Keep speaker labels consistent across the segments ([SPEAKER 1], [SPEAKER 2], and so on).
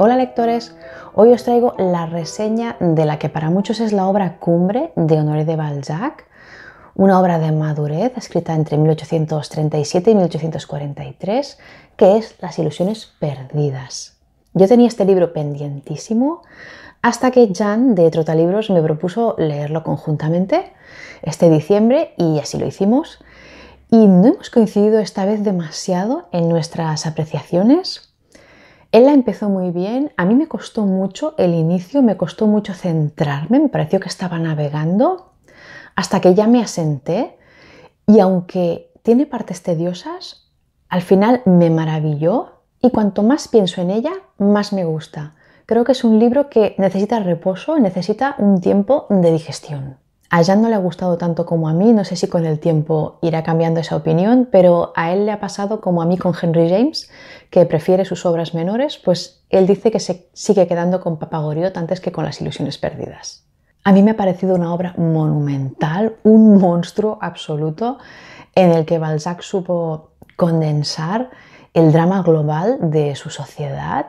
[SPEAKER 1] Hola lectores, hoy os traigo la reseña de la que para muchos es la obra cumbre de Honoré de Balzac, una obra de madurez escrita entre 1837 y 1843, que es Las ilusiones perdidas. Yo tenía este libro pendientísimo hasta que Jan de Trotalibros me propuso leerlo conjuntamente este diciembre y así lo hicimos. Y no hemos coincidido esta vez demasiado en nuestras apreciaciones, él la empezó muy bien, a mí me costó mucho el inicio, me costó mucho centrarme, me pareció que estaba navegando hasta que ya me asenté y aunque tiene partes tediosas, al final me maravilló y cuanto más pienso en ella, más me gusta. Creo que es un libro que necesita reposo, necesita un tiempo de digestión. A no le ha gustado tanto como a mí, no sé si con el tiempo irá cambiando esa opinión, pero a él le ha pasado como a mí con Henry James, que prefiere sus obras menores, pues él dice que se sigue quedando con Papagoriot antes que con las ilusiones perdidas. A mí me ha parecido una obra monumental, un monstruo absoluto, en el que Balzac supo condensar el drama global de su sociedad.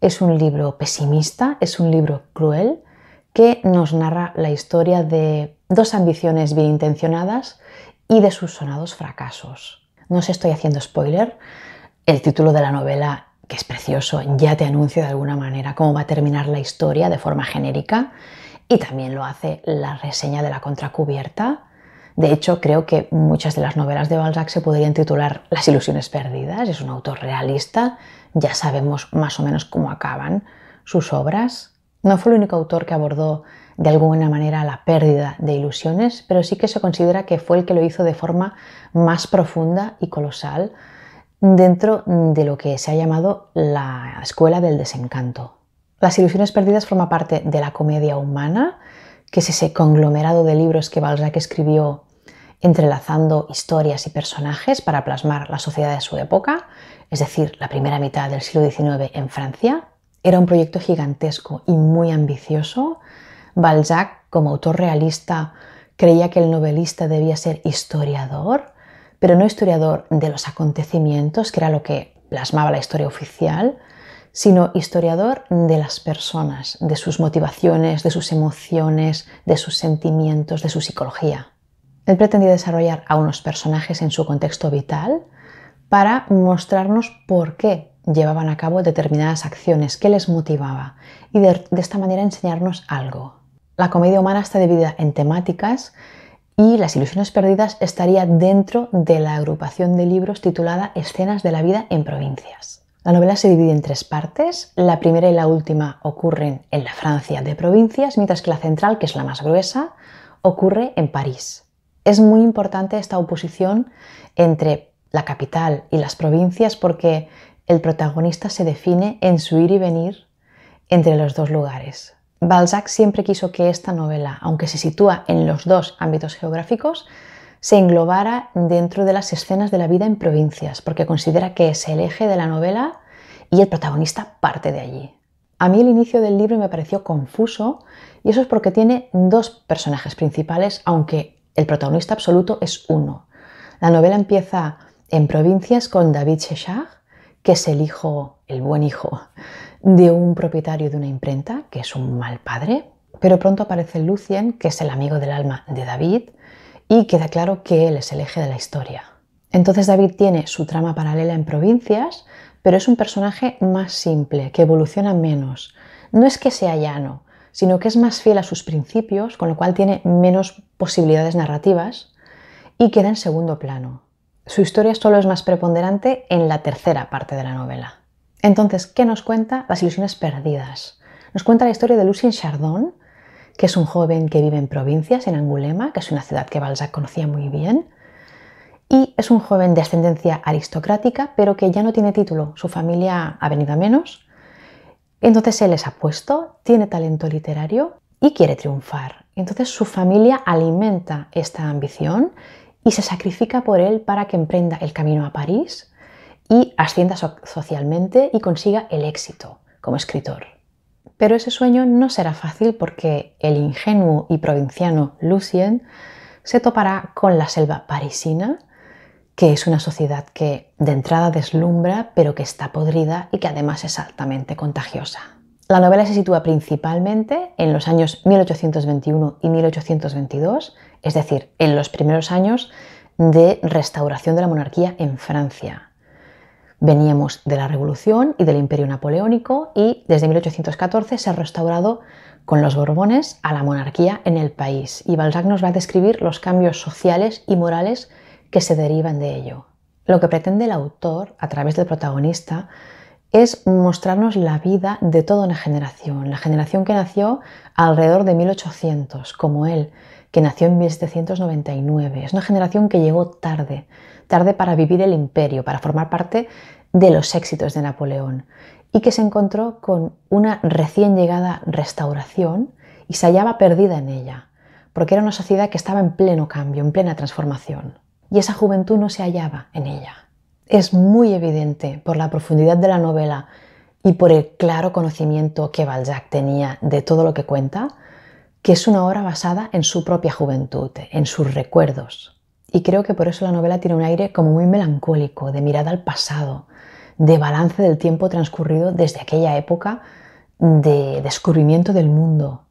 [SPEAKER 1] Es un libro pesimista, es un libro cruel, que nos narra la historia de dos ambiciones bien intencionadas y de sus sonados fracasos. No os estoy haciendo spoiler, el título de la novela, que es precioso, ya te anuncia de alguna manera cómo va a terminar la historia de forma genérica y también lo hace la reseña de la contracubierta. De hecho, creo que muchas de las novelas de Balzac se podrían titular Las ilusiones perdidas, es un autor realista, ya sabemos más o menos cómo acaban sus obras. No fue el único autor que abordó de alguna manera la pérdida de ilusiones, pero sí que se considera que fue el que lo hizo de forma más profunda y colosal dentro de lo que se ha llamado la escuela del desencanto. Las ilusiones perdidas forma parte de la comedia humana, que es ese conglomerado de libros que Balzac escribió entrelazando historias y personajes para plasmar la sociedad de su época, es decir, la primera mitad del siglo XIX en Francia, era un proyecto gigantesco y muy ambicioso. Balzac, como autor realista, creía que el novelista debía ser historiador, pero no historiador de los acontecimientos, que era lo que plasmaba la historia oficial, sino historiador de las personas, de sus motivaciones, de sus emociones, de sus sentimientos, de su psicología. Él pretendía desarrollar a unos personajes en su contexto vital para mostrarnos por qué llevaban a cabo determinadas acciones, que les motivaba y de, de esta manera enseñarnos algo. La comedia humana está dividida en temáticas y Las ilusiones perdidas estaría dentro de la agrupación de libros titulada Escenas de la vida en provincias. La novela se divide en tres partes. La primera y la última ocurren en la Francia de provincias, mientras que la central, que es la más gruesa, ocurre en París. Es muy importante esta oposición entre la capital y las provincias porque el protagonista se define en su ir y venir entre los dos lugares. Balzac siempre quiso que esta novela, aunque se sitúa en los dos ámbitos geográficos, se englobara dentro de las escenas de la vida en provincias, porque considera que es el eje de la novela y el protagonista parte de allí. A mí el inicio del libro me pareció confuso y eso es porque tiene dos personajes principales, aunque el protagonista absoluto es uno. La novela empieza en provincias con David Chechard, que es el hijo, el buen hijo, de un propietario de una imprenta, que es un mal padre. Pero pronto aparece Lucien, que es el amigo del alma de David, y queda claro que él es el eje de la historia. Entonces David tiene su trama paralela en provincias, pero es un personaje más simple, que evoluciona menos. No es que sea llano, sino que es más fiel a sus principios, con lo cual tiene menos posibilidades narrativas y queda en segundo plano su historia solo es más preponderante en la tercera parte de la novela. Entonces, ¿qué nos cuenta? Las ilusiones perdidas. Nos cuenta la historia de Lucien Chardon, que es un joven que vive en provincias, en Angulema, que es una ciudad que Balzac conocía muy bien, y es un joven de ascendencia aristocrática, pero que ya no tiene título, su familia ha venido a menos. Entonces él es apuesto, tiene talento literario y quiere triunfar. Entonces su familia alimenta esta ambición y se sacrifica por él para que emprenda el camino a París y ascienda socialmente y consiga el éxito como escritor. Pero ese sueño no será fácil porque el ingenuo y provinciano Lucien se topará con la selva parisina, que es una sociedad que de entrada deslumbra, pero que está podrida y que además es altamente contagiosa. La novela se sitúa principalmente en los años 1821 y 1822, es decir, en los primeros años de restauración de la monarquía en Francia. Veníamos de la Revolución y del Imperio Napoleónico y desde 1814 se ha restaurado con los Borbones a la monarquía en el país y Balzac nos va a describir los cambios sociales y morales que se derivan de ello. Lo que pretende el autor, a través del protagonista, es mostrarnos la vida de toda una generación, la generación que nació alrededor de 1800, como él, que nació en 1799. Es una generación que llegó tarde, tarde para vivir el imperio, para formar parte de los éxitos de Napoleón, y que se encontró con una recién llegada restauración y se hallaba perdida en ella, porque era una sociedad que estaba en pleno cambio, en plena transformación, y esa juventud no se hallaba en ella es muy evidente por la profundidad de la novela y por el claro conocimiento que Balzac tenía de todo lo que cuenta, que es una obra basada en su propia juventud, en sus recuerdos. Y creo que por eso la novela tiene un aire como muy melancólico, de mirada al pasado, de balance del tiempo transcurrido desde aquella época de descubrimiento del mundo,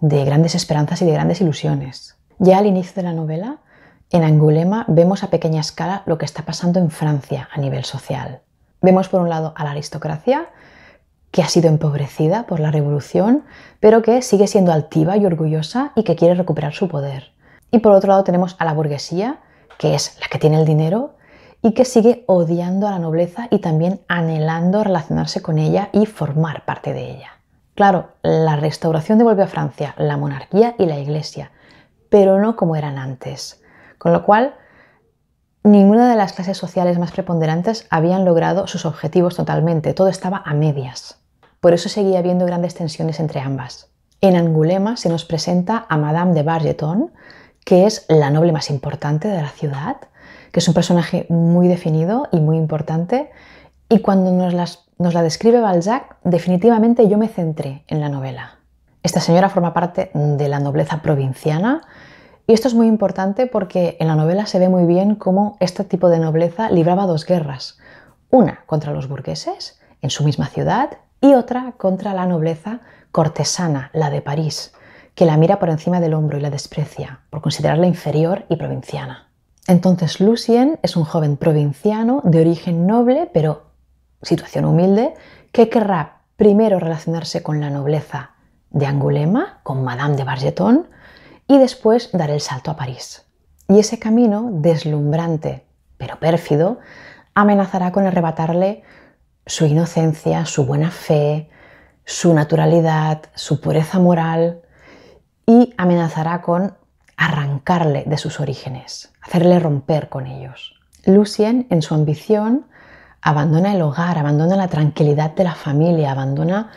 [SPEAKER 1] de grandes esperanzas y de grandes ilusiones. Ya al inicio de la novela, en Angulema vemos a pequeña escala lo que está pasando en Francia a nivel social. Vemos por un lado a la aristocracia, que ha sido empobrecida por la revolución, pero que sigue siendo altiva y orgullosa y que quiere recuperar su poder. Y por otro lado tenemos a la burguesía, que es la que tiene el dinero y que sigue odiando a la nobleza y también anhelando relacionarse con ella y formar parte de ella. Claro, la restauración devuelve a Francia la monarquía y la iglesia, pero no como eran antes. Con lo cual, ninguna de las clases sociales más preponderantes habían logrado sus objetivos totalmente, todo estaba a medias. Por eso seguía habiendo grandes tensiones entre ambas. En Angulema se nos presenta a Madame de Bargeton, que es la noble más importante de la ciudad, que es un personaje muy definido y muy importante, y cuando nos, nos la describe Balzac, definitivamente yo me centré en la novela. Esta señora forma parte de la nobleza provinciana, y esto es muy importante porque en la novela se ve muy bien cómo este tipo de nobleza libraba dos guerras. Una contra los burgueses, en su misma ciudad, y otra contra la nobleza cortesana, la de París, que la mira por encima del hombro y la desprecia, por considerarla inferior y provinciana. Entonces Lucien es un joven provinciano de origen noble, pero situación humilde, que querrá primero relacionarse con la nobleza de Angulema, con Madame de Bargeton, y después dar el salto a París. Y ese camino, deslumbrante pero pérfido, amenazará con arrebatarle su inocencia, su buena fe, su naturalidad, su pureza moral y amenazará con arrancarle de sus orígenes, hacerle romper con ellos. Lucien, en su ambición, abandona el hogar, abandona la tranquilidad de la familia, abandona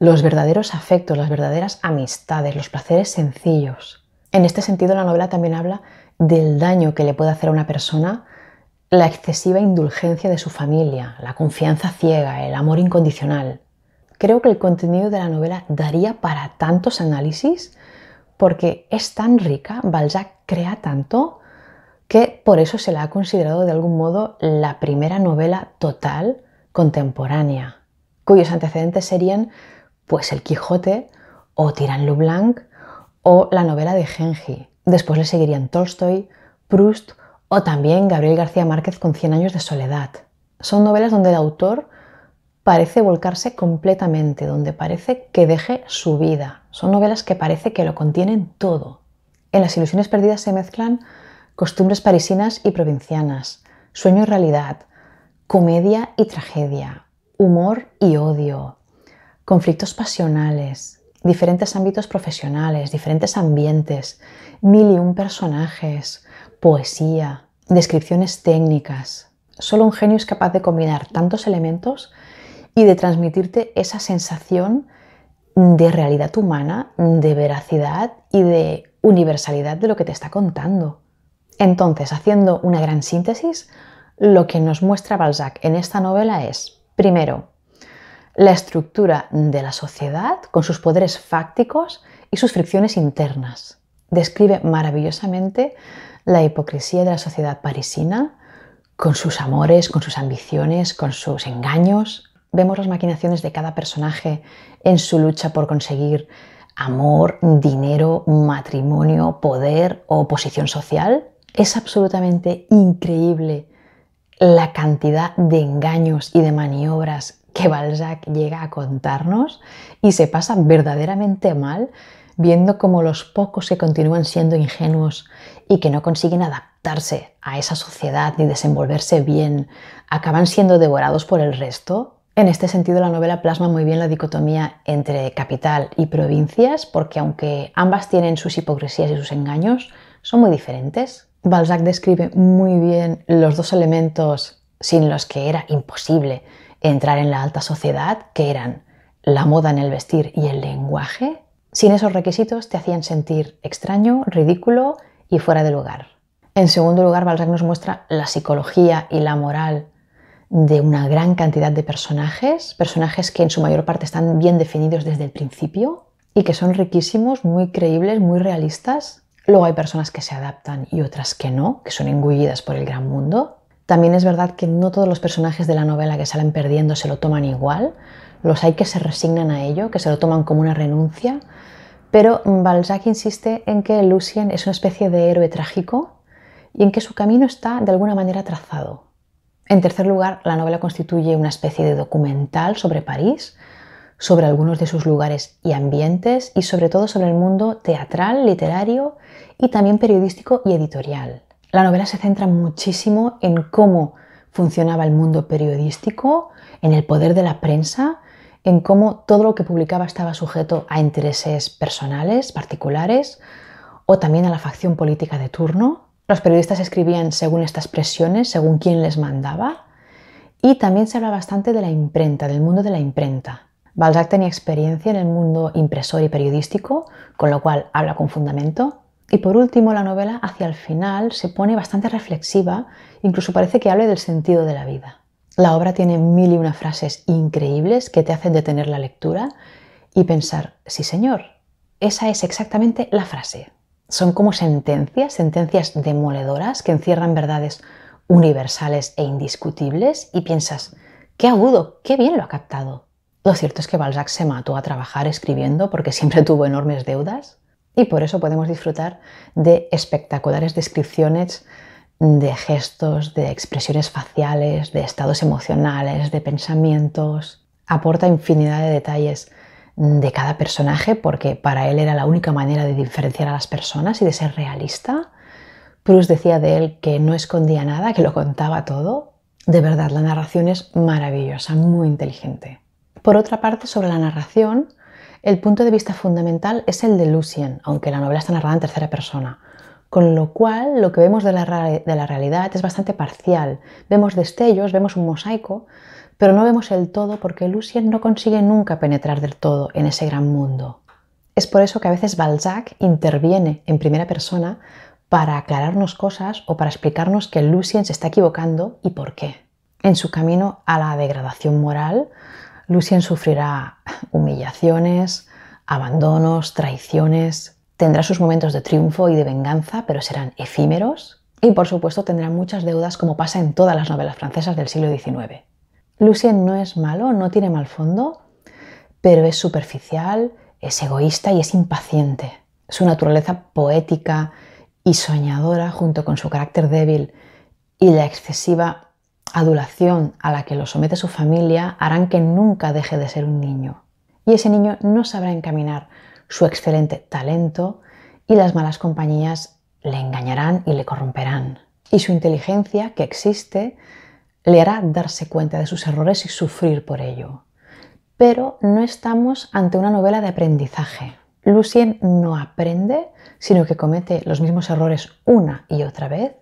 [SPEAKER 1] los verdaderos afectos, las verdaderas amistades, los placeres sencillos en este sentido, la novela también habla del daño que le puede hacer a una persona la excesiva indulgencia de su familia, la confianza ciega, el amor incondicional. Creo que el contenido de la novela daría para tantos análisis porque es tan rica, Balzac crea tanto, que por eso se la ha considerado de algún modo la primera novela total contemporánea, cuyos antecedentes serían pues El Quijote o Tirán Blanc o la novela de Genji. Después le seguirían Tolstoy, Proust o también Gabriel García Márquez con Cien años de soledad. Son novelas donde el autor parece volcarse completamente, donde parece que deje su vida. Son novelas que parece que lo contienen todo. En Las ilusiones perdidas se mezclan costumbres parisinas y provincianas, sueño y realidad, comedia y tragedia, humor y odio, conflictos pasionales, diferentes ámbitos profesionales, diferentes ambientes, mil y un personajes, poesía, descripciones técnicas. Solo un genio es capaz de combinar tantos elementos y de transmitirte esa sensación de realidad humana, de veracidad y de universalidad de lo que te está contando. Entonces, haciendo una gran síntesis, lo que nos muestra Balzac en esta novela es, primero, la estructura de la sociedad con sus poderes fácticos y sus fricciones internas. Describe maravillosamente la hipocresía de la sociedad parisina con sus amores, con sus ambiciones, con sus engaños. Vemos las maquinaciones de cada personaje en su lucha por conseguir amor, dinero, matrimonio, poder o posición social. Es absolutamente increíble la cantidad de engaños y de maniobras que Balzac llega a contarnos y se pasa verdaderamente mal viendo cómo los pocos que continúan siendo ingenuos y que no consiguen adaptarse a esa sociedad ni desenvolverse bien acaban siendo devorados por el resto. En este sentido, la novela plasma muy bien la dicotomía entre capital y provincias, porque aunque ambas tienen sus hipocresías y sus engaños, son muy diferentes. Balzac describe muy bien los dos elementos sin los que era imposible entrar en la alta sociedad, que eran la moda en el vestir y el lenguaje. Sin esos requisitos te hacían sentir extraño, ridículo y fuera de lugar. En segundo lugar, Balzac nos muestra la psicología y la moral de una gran cantidad de personajes, personajes que en su mayor parte están bien definidos desde el principio y que son riquísimos, muy creíbles, muy realistas, Luego hay personas que se adaptan y otras que no, que son engullidas por el gran mundo. También es verdad que no todos los personajes de la novela que salen perdiendo se lo toman igual. Los hay que se resignan a ello, que se lo toman como una renuncia. Pero Balzac insiste en que Lucien es una especie de héroe trágico y en que su camino está de alguna manera trazado. En tercer lugar, la novela constituye una especie de documental sobre París, sobre algunos de sus lugares y ambientes y sobre todo sobre el mundo teatral, literario y también periodístico y editorial. La novela se centra muchísimo en cómo funcionaba el mundo periodístico, en el poder de la prensa, en cómo todo lo que publicaba estaba sujeto a intereses personales, particulares, o también a la facción política de turno. Los periodistas escribían según estas presiones, según quién les mandaba, y también se habla bastante de la imprenta, del mundo de la imprenta. Balzac tenía experiencia en el mundo impresor y periodístico, con lo cual habla con fundamento. Y por último, la novela hacia el final se pone bastante reflexiva, incluso parece que hable del sentido de la vida. La obra tiene mil y una frases increíbles que te hacen detener la lectura y pensar, sí señor, esa es exactamente la frase. Son como sentencias, sentencias demoledoras que encierran verdades universales e indiscutibles y piensas, qué agudo, qué bien lo ha captado. Lo cierto es que Balzac se mató a trabajar escribiendo porque siempre tuvo enormes deudas y por eso podemos disfrutar de espectaculares descripciones de gestos, de expresiones faciales, de estados emocionales, de pensamientos. Aporta infinidad de detalles de cada personaje porque para él era la única manera de diferenciar a las personas y de ser realista. Proust decía de él que no escondía nada, que lo contaba todo. De verdad, la narración es maravillosa, muy inteligente. Por otra parte, sobre la narración, el punto de vista fundamental es el de Lucien, aunque la novela está narrada en tercera persona. Con lo cual, lo que vemos de la, realidad es bastante parcial. Vemos destellos, vemos un mosaico, pero no vemos el todo porque Lucien no consigue nunca penetrar del todo en ese gran mundo. Es por eso que a veces Balzac interviene en primera persona para aclararnos cosas o para explicarnos que Lucien se está equivocando y por qué. En su camino a la degradación moral, Lucien sufrirá humillaciones, abandonos, traiciones, tendrá sus momentos de triunfo y de venganza, pero serán efímeros, y por supuesto tendrá muchas deudas como pasa en todas las novelas francesas del siglo XIX. Lucien no es malo, no tiene mal fondo, pero es superficial, es egoísta y es impaciente. Su naturaleza poética y soñadora, junto con su carácter débil y la excesiva adulación a la que lo somete su familia harán que nunca deje de ser un niño. Y ese niño no sabrá encaminar su excelente talento y las malas compañías le engañarán y le corromperán. Y su inteligencia, que existe, le hará darse cuenta de sus errores y sufrir por ello. Pero no estamos ante una novela de aprendizaje. Lucien no aprende, sino que comete los mismos errores una y otra vez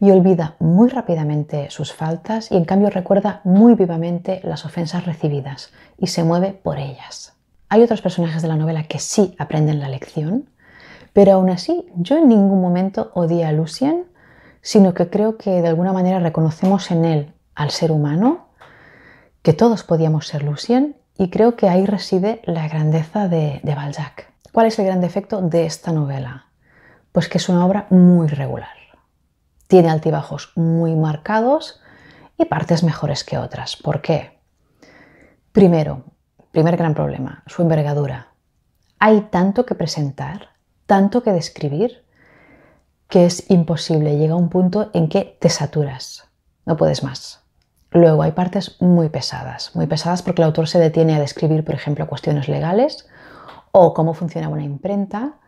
[SPEAKER 1] y olvida muy rápidamente sus faltas y en cambio recuerda muy vivamente las ofensas recibidas y se mueve por ellas. Hay otros personajes de la novela que sí aprenden la lección, pero aún así yo en ningún momento odié a Lucien, sino que creo que de alguna manera reconocemos en él al ser humano, que todos podíamos ser Lucien, y creo que ahí reside la grandeza de, Balzac. ¿Cuál es el gran defecto de esta novela? Pues que es una obra muy regular tiene altibajos muy marcados y partes mejores que otras. ¿Por qué? Primero, primer gran problema, su envergadura. Hay tanto que presentar, tanto que describir, que es imposible. Llega un punto en que te saturas, no puedes más. Luego hay partes muy pesadas, muy pesadas porque el autor se detiene a describir, por ejemplo, cuestiones legales o cómo funciona una imprenta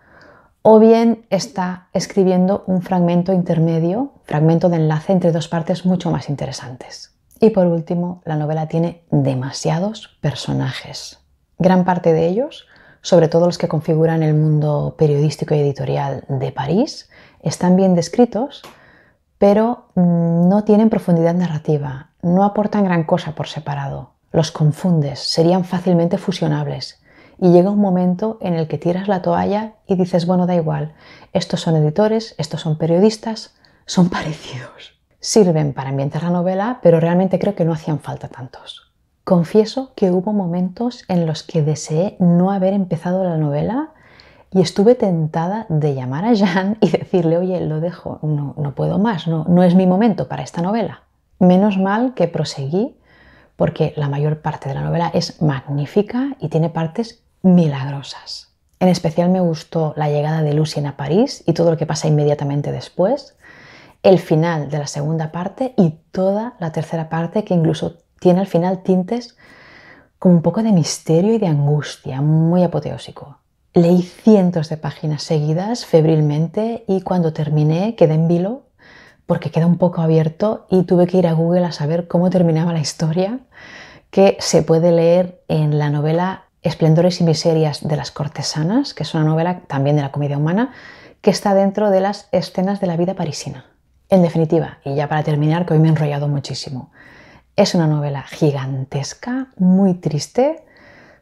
[SPEAKER 1] o bien está escribiendo un fragmento intermedio, fragmento de enlace entre dos partes mucho más interesantes. Y por último, la novela tiene demasiados personajes. Gran parte de ellos, sobre todo los que configuran el mundo periodístico y editorial de París, están bien descritos, pero mm, no tienen profundidad narrativa, no aportan gran cosa por separado. Los confundes, serían fácilmente fusionables y llega un momento en el que tiras la toalla y dices, bueno, da igual, estos son editores, estos son periodistas, son parecidos. Sirven para ambientar la novela, pero realmente creo que no hacían falta tantos. Confieso que hubo momentos en los que deseé no haber empezado la novela y estuve tentada de llamar a Jan y decirle, oye, lo dejo, no, no puedo más, no, no es mi momento para esta novela. Menos mal que proseguí porque la mayor parte de la novela es magnífica y tiene partes milagrosas. En especial me gustó la llegada de Lucien a París y todo lo que pasa inmediatamente después, el final de la segunda parte y toda la tercera parte que incluso tiene al final tintes como un poco de misterio y de angustia, muy apoteósico. Leí cientos de páginas seguidas febrilmente y cuando terminé quedé en vilo porque queda un poco abierto y tuve que ir a Google a saber cómo terminaba la historia que se puede leer en la novela Esplendores y miserias de las cortesanas, que es una novela también de la comedia humana, que está dentro de las escenas de la vida parisina. En definitiva, y ya para terminar, que hoy me he enrollado muchísimo, es una novela gigantesca, muy triste,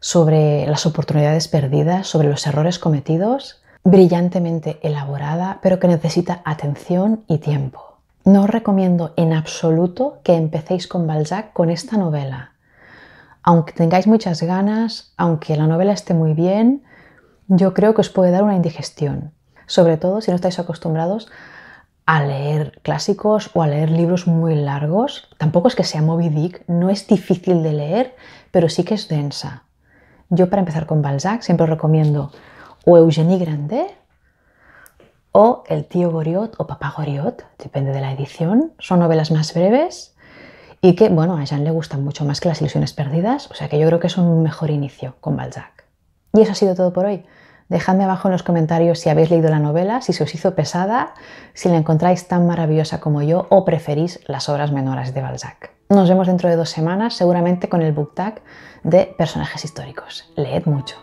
[SPEAKER 1] sobre las oportunidades perdidas, sobre los errores cometidos, brillantemente elaborada, pero que necesita atención y tiempo. No os recomiendo en absoluto que empecéis con Balzac con esta novela aunque tengáis muchas ganas, aunque la novela esté muy bien, yo creo que os puede dar una indigestión, sobre todo si no estáis acostumbrados a leer clásicos o a leer libros muy largos. Tampoco es que sea Moby Dick, no es difícil de leer, pero sí que es densa. Yo para empezar con Balzac siempre os recomiendo o Eugénie Grande o El tío Goriot o Papá Goriot, depende de la edición. Son novelas más breves y que, bueno, a Jean le gustan mucho más que las ilusiones perdidas, o sea que yo creo que es un mejor inicio con Balzac. Y eso ha sido todo por hoy. Dejadme abajo en los comentarios si habéis leído la novela, si se os hizo pesada, si la encontráis tan maravillosa como yo o preferís las obras menores de Balzac. Nos vemos dentro de dos semanas, seguramente con el booktag de personajes históricos. Leed mucho.